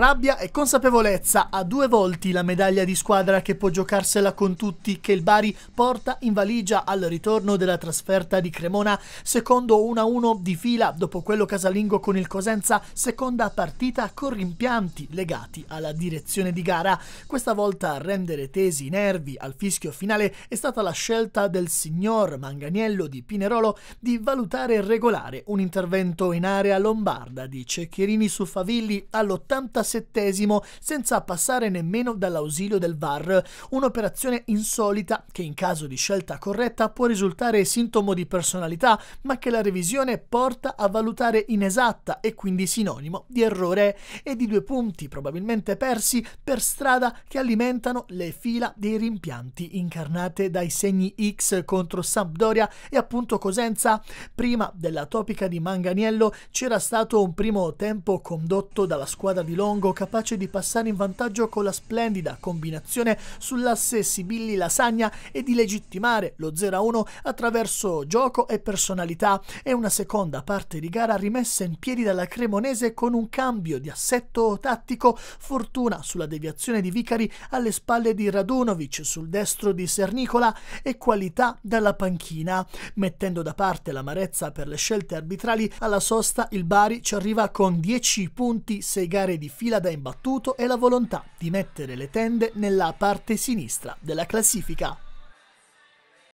Rabbia e consapevolezza a due volti la medaglia di squadra che può giocarsela con tutti che il Bari porta in valigia al ritorno della trasferta di Cremona, secondo 1-1 di fila dopo quello casalingo con il Cosenza, seconda partita con rimpianti legati alla direzione di gara. Questa volta a rendere tesi i nervi al fischio finale è stata la scelta del signor Manganiello di Pinerolo di valutare regolare un intervento in area lombarda di Ceccherini su Favilli all'86 47 senza passare nemmeno dall'ausilio del VAR, un'operazione insolita che in caso di scelta corretta può risultare sintomo di personalità, ma che la revisione porta a valutare inesatta e quindi sinonimo di errore e di due punti probabilmente persi per strada che alimentano le fila dei rimpianti incarnate dai segni X contro Sampdoria e appunto Cosenza. Prima della topica di Manganiello c'era stato un primo tempo condotto dalla squadra di Londra Longo capace di passare in vantaggio con la splendida combinazione sull'asse Sibilli Lasagna e di legittimare lo 0-1 attraverso gioco e personalità e una seconda parte di gara rimessa in piedi dalla Cremonese con un cambio di assetto tattico, fortuna sulla deviazione di Vicari alle spalle di Radunovic sul destro di Sernicola e qualità dalla panchina. Mettendo da parte l'amarezza per le scelte arbitrali, alla sosta il Bari ci arriva con 10 punti, 6 gare di fila da imbattuto è la volontà di mettere le tende nella parte sinistra della classifica.